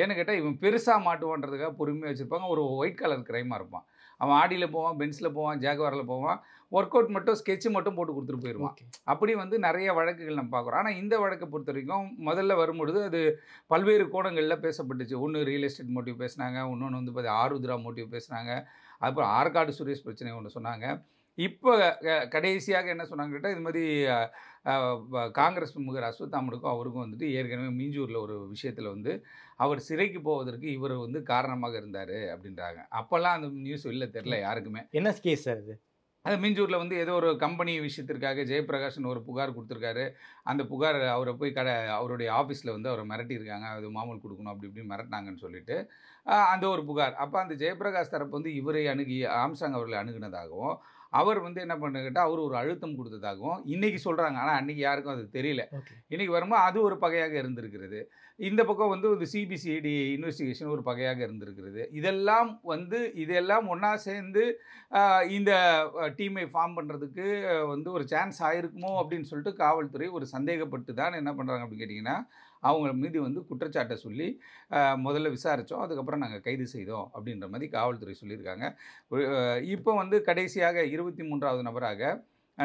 ஏன்னு கேட்டால் இவன் பெருசாக மாட்டுவான்றதுக்காக பொறுமையாக வச்சுருப்பாங்க ஒரு ஒயிட் கலர் க்ரைமாக இருப்பான் அவன் ஆடியில் போவான் பென்ஸில் போவான் ஜாகுவாரில் போவான் ஒர்க் அவுட் மட்டும் ஸ்கெட்சு மட்டும் போட்டு கொடுத்துட்டு போயிடுவான் அப்படி வந்து நிறைய வழக்குகள் நம்ம பார்க்குறோம் ஆனால் இந்த வழக்கை பொறுத்த வரைக்கும் முதல்ல வரும்பொழுது அது பல்வேறு கோணங்களில் பேசப்பட்டுச்சு ஒன்று ரியல் எஸ்டேட் மோட்டிவ் பேசுனாங்க இன்னொன்று வந்து பார்த்து ஆருத்ரா மோட்டிவ் பேசுனாங்க அப்புறம் ஆற்காடு சுரேஷ் பிரச்சனை ஒன்று சொன்னாங்க இப்போ கடைசியாக என்ன சொன்னாங்க கேட்டால் இது மாதிரி காங்கிரஸ் பிரமுகர் அஸ்வத்தாமனுக்கும் அவருக்கும் வந்துட்டு ஏற்கனவே மீஞ்சூரில் ஒரு விஷயத்தில் வந்து அவர் சிறைக்கு போவதற்கு இவர் வந்து காரணமாக இருந்தார் அப்படின்றாங்க அப்போல்லாம் அந்த நியூஸ் இல்லை தெரில யாருக்குமே என்ன கேஸ் சார் இது அது மீஞ்சூரில் வந்து ஏதோ ஒரு கம்பெனி விஷயத்திற்காக ஜெயபிரகாஷ்னு ஒரு புகார் கொடுத்துருக்காரு அந்த புகார் அவரை போய் கடை அவருடைய ஆஃபீஸில் வந்து அவரை மிரட்டியிருக்காங்க அது மாமூல் கொடுக்கணும் அப்படி இப்படி மிரட்டினாங்கன்னு சொல்லிட்டு அந்த ஒரு புகார் அப்போ அந்த ஜெயபிரகாஷ் தரப்பு வந்து இவரை அணுகி ஆம்சாங் அவர்களை அணுகினதாகவும் அவர் வந்து என்ன பண்ணுக்கிட்டா அவர் ஒரு அழுத்தம் கொடுத்ததாகவும் இன்றைக்கி சொல்கிறாங்க ஆனால் அன்றைக்கி யாருக்கும் அது தெரியல இன்றைக்கி வரும்போது அது ஒரு பகையாக இருந்திருக்கிறது இந்த பக்கம் வந்து ஒரு சிபிசிஐடி இன்வெஸ்டிகேஷன் ஒரு பகையாக இருந்திருக்கிறது இதெல்லாம் வந்து இதெல்லாம் ஒன்றா சேர்ந்து இந்த டீமை ஃபார்ம் பண்ணுறதுக்கு வந்து ஒரு சான்ஸ் ஆகிருக்குமோ அப்படின்னு சொல்லிட்டு காவல்துறை ஒரு சந்தேகப்பட்டு தான் என்ன பண்ணுறாங்க அப்படின்னு கேட்டிங்கன்னா அவங்க மீது வந்து குற்றச்சாட்டை சொல்லி முதல்ல விசாரித்தோம் அதுக்கப்புறம் நாங்கள் கைது செய்தோம் அப்படின்ற மாதிரி காவல்துறை சொல்லியிருக்காங்க இப்போ வந்து கடைசியாக இருபத்தி மூன்றாவது நபராக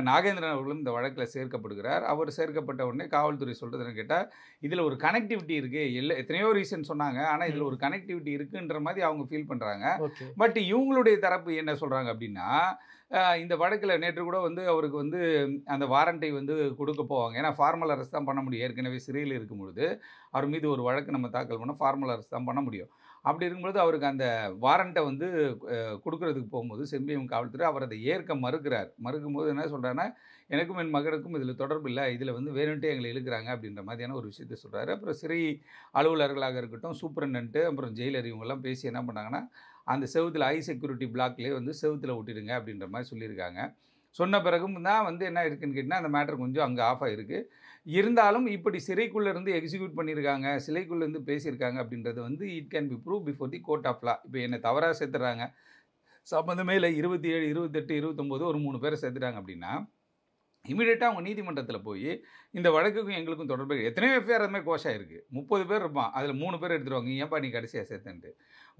நாகேந்திரன் அவர்களும் இந்த வழக்கில் சேர்க்கப்படுகிறார் அவர் சேர்க்கப்பட்ட உடனே காவல்துறை சொல்கிறதுன்னு கேட்டால் இதில் ஒரு கனெக்டிவிட்டி இருக்குது இல்லை எத்தனையோ ரீசன் சொன்னாங்க ஆனால் இதில் ஒரு கனெக்டிவிட்டி இருக்குன்ற மாதிரி அவங்க ஃபீல் பண்ணுறாங்க பட் இவங்களுடைய தரப்பு என்ன சொல்கிறாங்க அப்படின்னா இந்த வழக்கில் நேற்று கூட வந்து அவருக்கு வந்து அந்த வாரண்டை வந்து கொடுக்க போவாங்க ஏன்னா ஃபார்மல் அரசு தான் பண்ண முடியும் ஏற்கனவே சிறையில் இருக்கும்பொழுது அவர் மீது ஒரு வழக்கு நம்ம தாக்கல் பண்ணால் ஃபார்மல் அரசு தான் பண்ண முடியும் அப்படி இருக்கும்பொழுது அவருக்கு அந்த வாரண்ட்டை வந்து கொடுக்குறதுக்கு போகும்போது செம்பியம் காவல்துறை அவர் அதை ஏற்க மறுக்கிறார் மறுக்கும் போது என்ன சொல்கிறாருன்னா எனக்கும் என் மகனுக்கும் இதில் தொடர்பு இல்லை இதில் வந்து வேணுன்ட்டே எங்களை இழுக்கிறாங்க அப்படின்ற மாதிரியான ஒரு விஷயத்த சொல்கிறாரு அப்புறம் சிறை அலுவலர்களாக இருக்கட்டும் சூப்பரண்டன்ட்டு அப்புறம் ஜெயிலர் இவங்கெல்லாம் பேசி என்ன பண்ணாங்கன்னா அந்த செவத்தில் ஐ செக்யூரிட்டி பிளாக்லேயே வந்து செவத்தில் விட்டுடுங்க அப்படின்ற மாதிரி சொல்லியிருக்காங்க சொன்ன பிறகும் தான் வந்து என்ன இருக்குன்னு கேட்டிங்கன்னா அந்த மேட்ரு கொஞ்சம் அங்கே ஆஃப் ஆகிருக்கு இருந்தாலும் இப்படி சிறைக்குள்ளேருந்து எக்ஸிக்யூட் பண்ணியிருக்காங்க சிலைக்குள்ளேருந்து பேசியிருக்காங்க அப்படின்றது வந்து it can be prove before the court of law இப்போ என்னை தவறாக சேர்த்துறாங்க சம்மந்தமே இல்லை இருபத்தி ஏழு இருபத்தெட்டு இருபத்தொம்போது ஒரு மூணு பேரை சேர்த்துட்டாங்க அப்படின்னா இமீடியட்டாக அவங்க நீதிமன்றத்தில் போய் இந்த வழக்குக்கும் எங்களுக்கும் தொடர்பு எத்தனையோ எஃப்ஐஆர் அதுமாதிரி கோஷ் ஆகிருக்கு முப்பது பேர் இருப்பான் அதில் மூணு பேர் எடுத்துருவாங்க ஏன்பா நீ கடைசியாக சேர்த்துன்ட்டு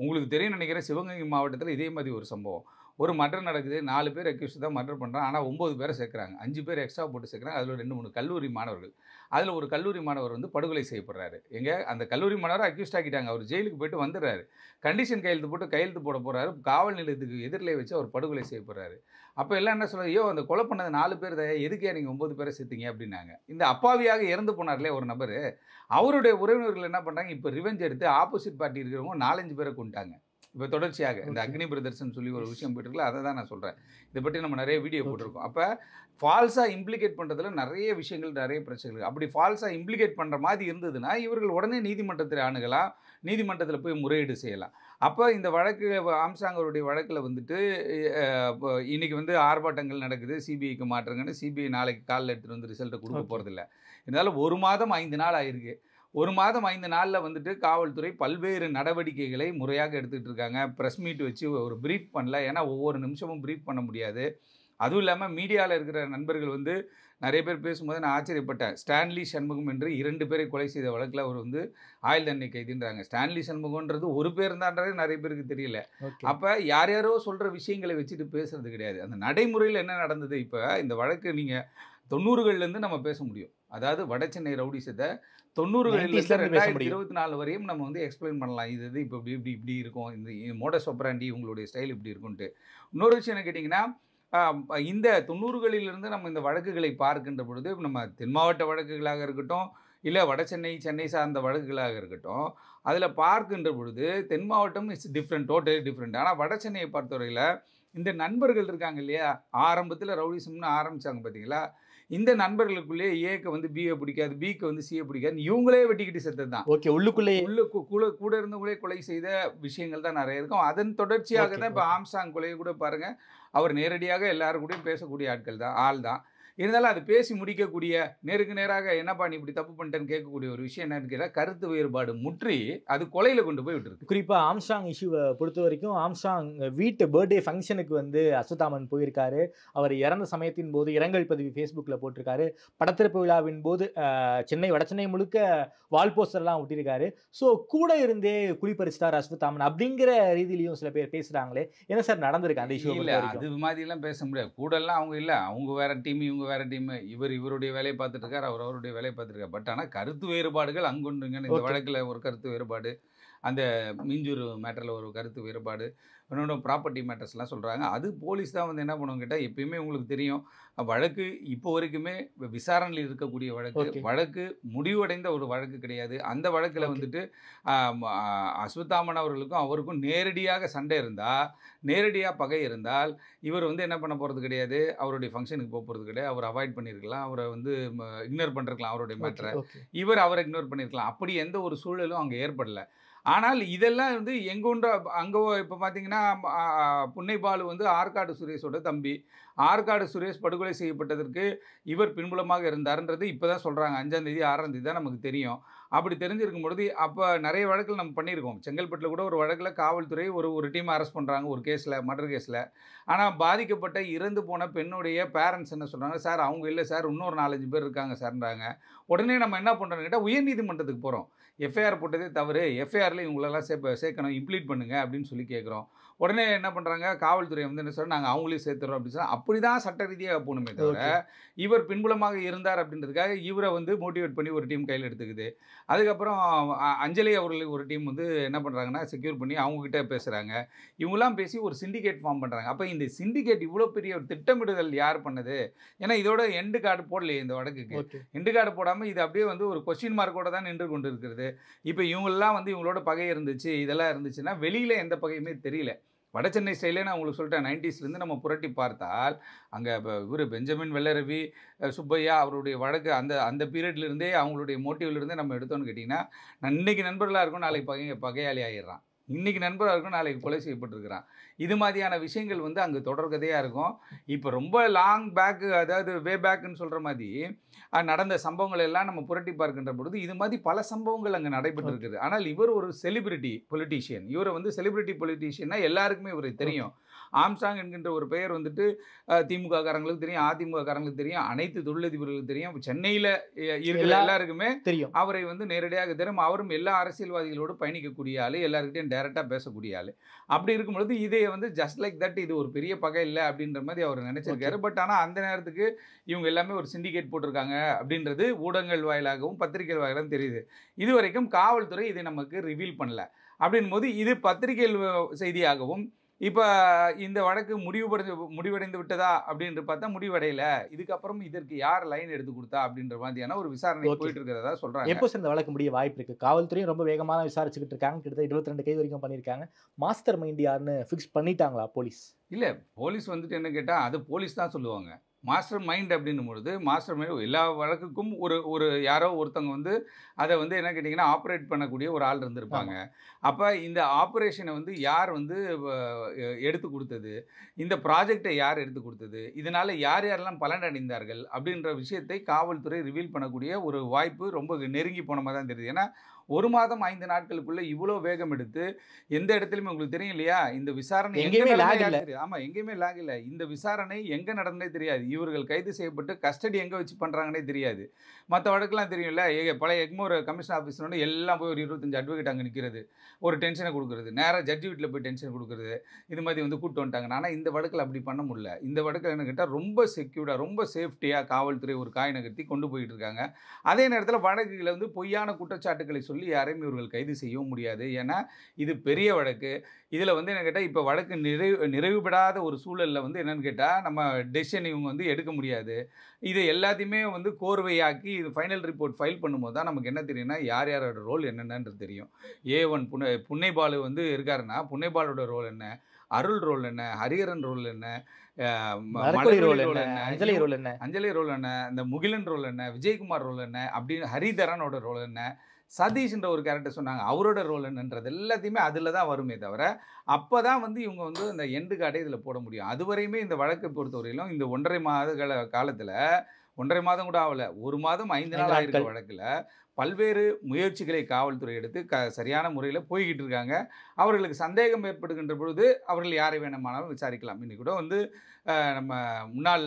உங்களுக்கு தெரியும் நினைக்கிறேன் சிவகங்கை மாவட்டத்தில் இதே மாதிரி ஒரு சம்பவம் ஒரு மட்டர் நடக்குது நாலு பேர் அக்யூஸ் தான் மட்டர் பண்ணுறான் ஆனால் ஒம்பது பேரை சேர்க்குறாங்க அஞ்சு பேர் எக்ஸ்ட்ரா போட்டு சேர்க்குறாங்க அதில் ரெண்டு மூணு கல்லூரி மாணவர்கள் அதில் ஒரு கல்லூரி மாணவர் வந்து படுகொலை செய்யப்படுறாரு எங்கே அந்த கல்லூரி மாணவர் அக்யூஸ்ட் ஆக்கிட்டாங்க அவர் ஜெயிலுக்கு போயிட்டு வந்துடுறாரு கண்டிஷன் கையெழுத்து போட்டு கையெழுத்து போட போகிறாரு காவல் நிலையத்துக்கு எதிரிலே வச்சு அவர் படுகொலை செய்யப்படுறாரு அப்போ எல்லாம் என்ன சொல்கிறாங்க ஐயோ அந்த கொலை பண்ணது நாலு பேர் தயா எதுக்கே நீங்கள் ஒம்பது பேரை சேர்த்தீங்க அப்படின்னாங்க இந்த அப்பாவியாக இறந்து போனார்லே ஒரு நபர் அவருடைய உறவினர்கள் என்ன பண்ணுறாங்க இப்போ ரிவெஞ்ச் எடுத்து ஆப்போசிட் பார்ட்டி இருக்கிறவங்க நாலஞ்சு பேரை கொண்டுட்டாங்க இப்போ தொடர்ச்சியாக இந்த அக்னி பிரதர்ஷன் சொல்லி ஒரு விஷயம் போயிட்டுருக்குல்ல அதை தான் நான் சொல்கிறேன் இதை பற்றி நம்ம நிறைய வீடியோ போட்டிருக்கோம் அப்போ ஃபால்ஸாக இம்ப்ளிகேட் பண்ணுறதுல நிறைய விஷயங்கள் நிறைய பிரச்சனைகள் அப்படி ஃபால்ஸாக இம்ப்ளிகேட் பண்ணுற மாதிரி இருந்ததுன்னா இவர்கள் உடனே நீதிமன்றத்தில் அணுகலாம் நீதிமன்றத்தில் போய் முறையீடு செய்யலாம் அப்போ இந்த வழக்கு ஆம்சாங் அவருடைய வழக்கில் வந்துட்டு இன்றைக்கி வந்து ஆர்ப்பாட்டங்கள் நடக்குது சிபிஐக்கு மாற்றுங்கன்னு சிபிஐ நாளைக்கு காலில் எடுத்துகிட்டு வந்து ரிசல்ட்டை கொடுக்க போகிறதில்ல இருந்தாலும் ஒரு மாதம் ஐந்து நாள் ஆயிருக்கு ஒரு மாதம் ஐந்து நாளில் வந்துட்டு காவல்துறை பல்வேறு நடவடிக்கைகளை முறையாக எடுத்துகிட்டு இருக்காங்க ப்ரெஸ் மீட் வச்சு ஒரு ப்ரீஃப் பண்ணல ஏன்னா ஒவ்வொரு நிமிஷமும் ப்ரீஃப் பண்ண முடியாது அதுவும் இல்லாமல் மீடியாவில் இருக்கிற நண்பர்கள் வந்து நிறைய பேர் பேசும்போது நான் ஆச்சரியப்பட்டேன் ஸ்டான்லி சண்முகம் என்று இரண்டு பேரை கொலை செய்த வழக்கில் அவர் வந்து ஆயுள் தண்டனை கைதுன்றாங்க ஸ்டான்லி சண்முகன்றது ஒரு பேர் தான்றது நிறைய பேருக்கு தெரியல அப்போ யார் யாரோ சொல்கிற விஷயங்களை வச்சுட்டு பேசுறது கிடையாது அந்த நடைமுறையில் என்ன நடந்தது இப்போ இந்த வழக்கு நீங்கள் தொண்ணூறுகள்லேருந்து நம்ம பேச முடியும் அதாவது வடசென்னை ரவுடிசத்தை தொண்ணூறுகளில் ரெண்டாயிரத்தி இருபத்தி நாலு வரையும் நம்ம வந்து எக்ஸ்பிளைன் பண்ணலாம் இது இது இப்போ இப்படி இப்படி இப்படி இருக்கும் இந்த மோட ஒப்ராண்டி உங்களுடைய ஸ்டைல் இப்படி இருக்கும்ன்ட்டு இன்னொரு விஷயம் என்ன கேட்டிங்கன்னா இந்த தொண்ணூறுகளிலிருந்து நம்ம இந்த வழக்குகளை பார்க்கின்ற பொழுது நம்ம தென் மாவட்ட வழக்குகளாக இருக்கட்டும் இல்லை வட சென்னை சென்னை சார்ந்த வழக்குகளாக இருக்கட்டும் அதில் பார்க்கின்ற பொழுது தென் மாவட்டம் இஸ் டிஃப்ரெண்ட் டோட்டலி டிஃப்ரெண்ட் ஆனால் வட சென்னையை பொறுத்தவரையில் இந்த நண்பர்கள் இருக்காங்க இல்லையா ஆரம்பத்தில் ரவுடிசம்னு ஆரம்பித்தாங்க பார்த்தீங்களா இந்த நண்பர்களுக்குள்ளேயே ஏக்கு வந்து பிஏ பிடிக்காது பிக்கு வந்து சிஏ பிடிக்காது இவங்களே வெட்டிக்கிட்டு செத்தது தான் ஓகே உள்ளுக்குள்ளே உள்ள கூட கூட இருந்தவங்களே கொலை செய்த விஷயங்கள் தான் நிறைய இருக்கும் அதன் தொடர்ச்சியாக தான் இப்போ ஆம்சாங் கொலையை கூட பாருங்கள் அவர் நேரடியாக எல்லாரும் கூடயும் பேசக்கூடிய ஆட்கள் தான் ஆள் தான் இருந்தாலும் அது பேசி முடிக்கக்கூடிய நேருக்கு நேராக என்னப்பா நீ இப்படி தப்பு பண்ணிட்டேன்னு கேட்கக்கூடிய ஒரு விஷயம் என்னன்னு கேட்டால் கருத்து வேறுபாடு முற்றி அது கொலையில் கொண்டு போய் விட்டுருக்கு குறிப்பாக ஆம்சாங் இஷ்யூவை பொறுத்த வரைக்கும் ஆம்சாங் வீட்டு பர்த்டே ஃபங்க்ஷனுக்கு வந்து அசுதாமன் போயிருக்காரு அவர் இறந்த சமயத்தின் போது இரங்கல் பதிவு ஃபேஸ்புக்கில் போட்டிருக்காரு படத்திறப்பு விழாவின் போது சென்னை வடச்சென்னை முழுக்க வால் போஸ்டர்லாம் ஒட்டியிருக்காரு ஸோ கூட இருந்தே குளிப்பறிச்சிட்டார் அஸ்வத்தாமன் அப்படிங்கிற ரீதியிலையும் சில பேர் பேசுகிறாங்களே என்ன சார் நடந்திருக்கு அந்த இஷ்யூ இல்லை அது மாதிரிலாம் பேச முடியாது கூடலாம் அவங்க இல்லை அவங்க வேற டீம் இவங்க வேற டீமு இவர் இவருடைய வேலையை பார்த்துட்டு இருக்கார் அவர் அவருடைய வேலையை பார்த்துட்டு இருக்காரு பட் ஆனால் கருத்து வேறுபாடுகள் அங்குண்டுங்க இந்த வழக்கில் ஒரு கருத்து வேறுபாடு அந்த மீஞ்சூர் மேட்டரில் ஒரு கருத்து வேறுபாடு இன்னொன்று ப்ராப்பர்ட்டி மேட்டர்ஸ்லாம் சொல்கிறாங்க அது போலீஸ் தான் வந்து என்ன பண்ணுவோம் கேட்டால் எப்பயுமே உங்களுக்கு தெரியும் வழக்கு இப்போ வரைக்குமே விசாரணையில் இருக்கக்கூடிய வழக்கு வழக்கு முடிவடைந்த ஒரு வழக்கு கிடையாது அந்த வழக்கில் வந்துட்டு அஸ்வத்தாமன் அவர்களுக்கும் அவருக்கும் நேரடியாக சண்டை இருந்தால் நேரடியாக பகை இருந்தால் இவர் வந்து என்ன பண்ண போகிறது கிடையாது அவருடைய ஃபங்க்ஷனுக்கு போக போகிறது கிடையாது அவர் அவாய்ட் பண்ணியிருக்கலாம் அவரை வந்து இக்னோர் பண்ணிருக்கலாம் அவருடைய மேட்டரை இவர் அவரை இக்னோர் பண்ணியிருக்கலாம் அப்படி எந்த ஒரு சூழலும் அங்கே ஏற்படலை ஆனால் இதெல்லாம் வந்து எங்கொன்ற அங்கே இப்போ பார்த்தீங்கன்னா புன்னைபாலு வந்து ஆற்காடு சுரேஷோட தம்பி ஆற்காடு சுரேஷ் படுகொலை செய்யப்பட்டதற்கு இவர் பின்புலமாக இருந்தார்ன்றது இப்போ தான் சொல்கிறாங்க அஞ்சாந்தேதி தேதி தான் நமக்கு தெரியும் அப்படி தெரிஞ்சிருக்கும் பொழுது அப்போ நிறைய வழக்கில் நம்ம பண்ணியிருக்கோம் செங்கல்பட்டில் கூட ஒரு வழக்கில் காவல்துறை ஒரு ஒரு டீம் அரெஸ்ட் பண்ணுறாங்க ஒரு கேஸில் மர்டர் கேஸில் ஆனால் பாதிக்கப்பட்ட இறந்து போன பெண்ணுடைய பேரண்ட்ஸ் என்ன சொல்கிறாங்க சார் அவங்க இல்லை சார் இன்னொரு நாலஞ்சு பேர் இருக்காங்க சார்ன்றாங்க உடனே நம்ம என்ன பண்ணுறோன்னு கேட்டால் உயர்நீதிமன்றத்துக்கு போகிறோம் எஃப்ஐஆர் போட்டதே தவறு எஃப்ஐஆரில் இவங்களெல்லாம் சேர்ப்ப சேர்க்கணும் இம்ப்ளீட் பண்ணுங்கள் அப்படின்னு சொல்லி கேட்குறோம் உடனே என்ன பண்ணுறாங்க காவல்துறை வந்து என்ன சொல்கிறாங்க நாங்கள் அவங்களையும் சேர்த்துறோம் அப்படின்னு சொன்னால் அப்படி தான் சட்ட ரீதியாக போகணுமே தவிர இவர் பின்புலமாக இருந்தார் அப்படின்றதுக்காக இவரை வந்து மோட்டிவேட் பண்ணி ஒரு டீம் கையில் எடுத்துக்குது அதுக்கப்புறம் அஞ்சலி அவர்கள் ஒரு டீம் வந்து என்ன பண்ணுறாங்கன்னா செக்யூர் பண்ணி அவங்கக்கிட்ட பேசுகிறாங்க இவங்களாம் பேசி ஒரு சிண்டிகேட் ஃபார்ம் பண்ணுறாங்க அப்போ இந்த சிண்டிகேட் இவ்வளோ பெரிய ஒரு திட்டமிடுதல் யார் பண்ணது ஏன்னா இதோட எண்டு கார்டு போடலையே இந்த வடக்குக்கு எண்டு கார்டு போடாமல் இது அப்படியே வந்து ஒரு கொஸ்டின் மார்க்கோட தான் நின்று கொண்டு இருக்கிறது இப்போ இவங்களெலாம் வந்து இவங்களோட பகை இருந்துச்சு இதெல்லாம் இருந்துச்சுன்னா வெளியில் எந்த பகையுமே தெரியல வட சென்னை ஸ்டைலே நான் உங்களுக்கு சொல்லிட்டேன் நைன்டிஸ்லேருந்து நம்ம புரட்டி பார்த்தால் அங்கே இப்போ இவர் பெஞ்சமின் வெள்ளரவி சுப்பையா அவருடைய வழக்கு அந்த அந்த பீரியட்லேருந்தே அவங்களுடைய மோட்டிவ்லேருந்தே நம்ம எடுத்தோன்னு கேட்டிங்கன்னா இன்றைக்கி நண்பர்களாக இருக்கும் நாளைக்கு பகை பகையாளி ஆகிடுறான் இன்றைக்கி நண்பராக இருக்கும் நாளைக்கு கொலை செய்யப்பட்டிருக்கிறான் இது மாதிரியான விஷயங்கள் வந்து அங்கே தொடர்கதையாக இருக்கும் இப்போ ரொம்ப லாங் பேக்கு அதாவது வே பேக்குன்னு சொல்கிற மாதிரி நடந்த சம்பவங்கள் எல்லாம் நம்ம புரட்டி பார்க்கின்ற பொழுது இது மாதிரி பல சம்பவங்கள் அங்கே நடைபெற்றிருக்குது ஆனால் இவர் ஒரு செலிபிரிட்டி பொலிட்டீஷியன் இவரை வந்து செலிபிரிட்டி பொலிட்டீஷியன்னா எல்லாருக்குமே இவர் தெரியும் ஆம்சாங் என்கின்ற ஒரு பெயர் வந்துட்டு திமுக காரங்களுக்கு தெரியும் அதிமுக காரங்களுக்கு தெரியும் அனைத்து தொழிலதிபர்களுக்கு தெரியும் சென்னையில் இருக்கிற எல்லாருக்குமே தெரியும் அவரை வந்து நேரடியாக தெரியும் அவரும் எல்லா அரசியல்வாதிகளோடு பயணிக்கக்கூடிய ஆள் எல்லாருக்கிட்டையும் டைரெக்டாக பேசக்கூடிய ஆள் அப்படி இருக்கும் பொழுது வந்து ஜஸ்ட் லைக் தட் இது ஒரு பெரிய பகை இல்லை அப்படின்ற மாதிரி அவர் நினைச்சிருக்காரு பட் ஆனால் அந்த நேரத்துக்கு இவங்க எல்லாமே ஒரு சிண்டிகேட் போட்டிருக்காங்க அப்படின்றது ஊடகங்கள் வாயிலாகவும் பத்திரிகைகள் வாயிலாகவும் தெரியுது இது வரைக்கும் காவல்துறை இதை நமக்கு ரிவீல் பண்ணல அப்படின் போது இது பத்திரிகை செய்தியாகவும் இப்போ இந்த வழக்கு முடிவுபடுத்து முடிவடைந்து விட்டதா அப்படின்னு பார்த்தா முடிவடையல இதுக்கப்புறம் இதற்கு யார் லைன் எடுத்து கொடுத்தா அப்படின்ற மாதிரியான ஒரு விசாரணை போயிட்டு இருக்கிறதா சொல்றாங்க எப்போ இந்த வழக்கு முடிய வாய்ப்பு இருக்கு காவல்துறையும் ரொம்ப வேகமாக விசாரிச்சுக்கிட்டு இருக்காங்க கிட்டத்தட்ட இருபத்தி ரெண்டு கைது வரைக்கும் பண்ணியிருக்காங்க மாஸ்டர் மைண்ட் யாருன்னு ஃபிக்ஸ் பண்ணிட்டாங்களா போலீஸ் இல்லை போலீஸ் வந்துட்டு என்ன கேட்டால் அது போலீஸ் தான் சொல்லுவாங்க மாஸ்டர் மைண்ட் அப்படின்னும் பொழுது மாஸ்டர் மைண்ட் எல்லா வழக்குக்கும் ஒரு ஒரு யாரோ ஒருத்தவங்க வந்து அதை வந்து என்ன கேட்டிங்கன்னா ஆப்ரேட் பண்ணக்கூடிய ஒரு ஆள் இருந்திருப்பாங்க அப்போ இந்த ஆப்ரேஷனை வந்து யார் வந்து எடுத்து கொடுத்தது இந்த ப்ராஜெக்டை யார் எடுத்து கொடுத்தது இதனால் யார் யாரெல்லாம் பலன் அடைந்தார்கள் அப்படின்ற விஷயத்தை காவல்துறை ரிவீல் பண்ணக்கூடிய ஒரு வாய்ப்பு ரொம்ப நெருங்கி போன மாதிரி தான் தெரியுது ஏன்னா ஒரு மாதம் ஐந்து நாட்களுக்குள்ள இவ்வளோ வேகம் எடுத்து எந்த இடத்துலையுமே உங்களுக்கு தெரியும் இல்லையா இந்த விசாரணை எங்கேயுமே லாக் ஆமாம் எங்கேயுமே லாக் இல்லை இந்த விசாரணை எங்கே நடந்தே தெரியாது இவர்கள் கைது செய்யப்பட்டு கஸ்டடி எங்கே வச்சு பண்ணுறாங்கன்னே தெரியாது மற்ற வழக்கெல்லாம் தெரியும்ல பழைய எக்மோர் கமிஷன் ஆஃபீஸ்னோட எல்லாம் போய் ஒரு இருபத்தஞ்சு அட்வொகேட் அங்கே நிற்கிறது ஒரு டென்ஷனை கொடுக்குறது நேராக ஜட்ஜி வீட்டில் போய் டென்ஷன் கொடுக்குறது இது மாதிரி வந்து கூப்பிட்டு வந்துட்டாங்க ஆனால் இந்த வழக்கில் அப்படி பண்ண முடியல இந்த வழக்கில் என்ன கேட்டால் ரொம்ப செக்யூர்டாக ரொம்ப சேஃப்டியாக காவல்துறை ஒரு காய் நகர்த்தி கொண்டு போயிட்டு இருக்காங்க அதே நேரத்தில் வழக்குகளை வந்து பொய்யான குற்றச்சாட்டுகளை சொல்லி சொல்லி யாரையும் இவர்கள் கைது செய்யவும் முடியாது ஏன்னா இது பெரிய வழக்கு இதில் வந்து என்ன கேட்டால் இப்போ வழக்கு நிறைவு நிறைவுபடாத ஒரு சூழலில் வந்து என்னென்னு கேட்டால் நம்ம டெசிஷன் இவங்க வந்து எடுக்க முடியாது இது எல்லாத்தையுமே வந்து கோர்வையாக்கி இது ஃபைனல் ரிப்போர்ட் ஃபைல் பண்ணும்போது தான் நமக்கு என்ன தெரியும்னா யார் யாரோட ரோல் என்னென்னன்றது தெரியும் ஏ ஒன் புன்னை புன்னைபாலு வந்து இருக்காருன்னா புன்னைபாலோட ரோல் என்ன அருள் ரோல் என்ன ஹரிஹரன் ரோல் என்ன அஞ்சலி ரோல் என்ன அஞ்சலி ரோல் என்ன இந்த முகிலன் ரோல் என்ன விஜயகுமார் ரோல் என்ன அப்படின்னு ஹரிதரனோட ரோல் என்ன சதீஷ்ன்ற ஒரு கேரக்டர் சொன்னாங்க அவரோட ரோல் என்னன்றது எல்லாத்தையுமே அதில் தான் வருமே தவிர அப்போ தான் வந்து இவங்க வந்து இந்த எண்டு காட்டை இதில் போட முடியும் அதுவரையுமே இந்த வழக்கை பொறுத்தவரையிலும் இந்த ஒன்றரை மாத காலத்தில் ஒன்றரை மாதம் கூட ஆகலை ஒரு மாதம் ஐந்து நாள் ஆயிருக்க வழக்கில் பல்வேறு முயற்சிகளை காவல்துறை எடுத்து க சரியான முறையில் போய்கிட்டு இருக்காங்க அவர்களுக்கு சந்தேகம் ஏற்படுகின்ற பொழுது அவர்கள் யாரை வேணுமானாலும் விசாரிக்கலாம் இன்றைக்கி கூட வந்து நம்ம முன்னாள்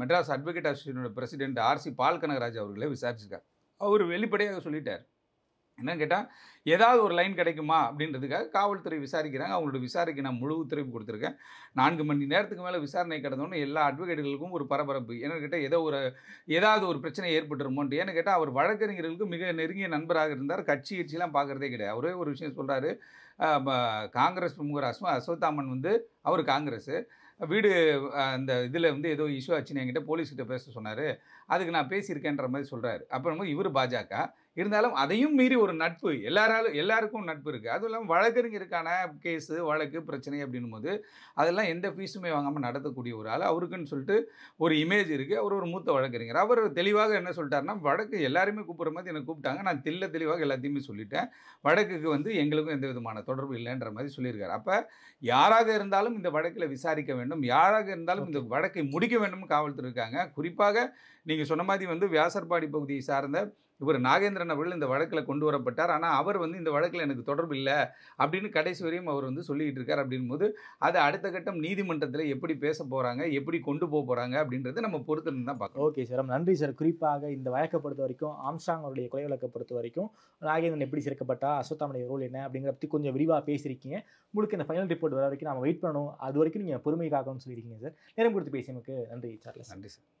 மெட்ராஸ் அட்வொகேட் அசோசியேஷனோட பிரசிடென்ட் ஆர்சி பால் கனகராஜ் அவர்களே விசாரிச்சிருக்கார் அவர் வெளிப்படையாக சொல்லிட்டார் என்னன்னு கேட்டால் ஏதாவது ஒரு லைன் கிடைக்குமா அப்படின்றதுக்காக காவல்துறை விசாரிக்கிறாங்க அவங்களோட விசாரிக்க நான் முழு உத்தரவு கொடுத்துருக்கேன் நான்கு மணி நேரத்துக்கு மேலே விசாரணை கிடந்தோன்னு எல்லா அட்வொகேட்டுகளுக்கும் ஒரு பரபரப்பு என்னென்னு கேட்டால் ஏதோ ஒரு ஏதாவது ஒரு பிரச்சனை ஏற்பட்டுருமோன்ட்டு ஏன்னு கேட்டால் அவர் வழக்கறிஞர்களுக்கு மிக நெருங்கிய நண்பராக இருந்தார் கட்சி கட்சிலாம் பார்க்குறதே கிடையாது அவரே ஒரு விஷயம் சொல்கிறாரு காங்கிரஸ் பிரமுகர் அஸ்வ அஸ்வத்தாமன் வந்து அவர் காங்கிரஸு வீடு அந்த இதில் வந்து ஏதோ இஷ்யூ ஆச்சுன்னு என்கிட்ட போலீஸ்கிட்ட பேச சொன்னார் அதுக்கு நான் பேசியிருக்கேன்ற மாதிரி சொல்கிறாரு அப்புறம் இவர் பாஜக இருந்தாலும் அதையும் மீறி ஒரு நட்பு எல்லாராலும் எல்லாருக்கும் நட்பு இருக்குது அதுவும் இல்லாமல் வழக்கறிஞருக்கான கேஸு வழக்கு பிரச்சனை அப்படின்னும் போது அதெல்லாம் எந்த ஃபீஸுமே வாங்காமல் நடத்தக்கூடிய ஒரு ஆள் அவருக்குன்னு சொல்லிட்டு ஒரு இமேஜ் இருக்குது அவர் ஒரு மூத்த வழக்கறிஞர் அவர் தெளிவாக என்ன சொல்லிட்டார்னா வழக்கு எல்லாருமே கூப்பிட்ற மாதிரி என்னை கூப்பிட்டாங்க நான் தெல்ல தெளிவாக எல்லாத்தையுமே சொல்லிட்டேன் வழக்குக்கு வந்து எங்களுக்கும் எந்த விதமான தொடர்பு இல்லைன்ற மாதிரி சொல்லியிருக்காரு அப்போ யாராக இருந்தாலும் இந்த வழக்கில் விசாரிக்க வேண்டும் யாராக இருந்தாலும் இந்த வழக்கை முடிக்க வேண்டும் காவல்துறை இருக்காங்க குறிப்பாக நீங்கள் சொன்ன மாதிரி வந்து வியாசர்பாடி பகுதியை சார்ந்த இவர் நாகேந்திரன் அவர்கள் இந்த வழக்கில் கொண்டு வரப்பட்டார் ஆனால் அவர் வந்து இந்த வழக்கில் எனக்கு தொடர்பு இல்லை அப்படின்னு கடைசி வரையும் அவர் வந்து சொல்லிக்கிட்டு இருக்கார் அப்படின்போது அது அடுத்த கட்டம் நீதிமன்றத்தில் எப்படி பேச போகிறாங்க எப்படி கொண்டு போக போகிறாங்க அப்படின்றது நம்ம பொறுத்துன்னு தான் பார்க்கலாம் ஓகே சார் நன்றி சார் குறிப்பாக இந்த வழக்கை பொறுத்த வரைக்கும் ஆம்ஸ்டாங் அவருடைய கொலை வழக்கை பொறுத்த வரைக்கும் நாகேந்திரன் எப்படி சேர்க்கப்பட்டா அஸ்வத்தாமுடைய ரோல் என்ன அப்படிங்கிற பற்றி கொஞ்சம் விரிவாக பேசியிருக்கீங்க உங்களுக்கு இந்த ஃபைனல் ரிப்போர்ட் வர வரைக்கும் நம்ம வெயிட் பண்ணணும் அது வரைக்கும் நீங்கள் பொறுமை காக்கணும்னு சொல்லியிருக்கீங்க சார் நேரம் கொடுத்து பேசியமுக்கு நன்றி சார் நன்றி சார்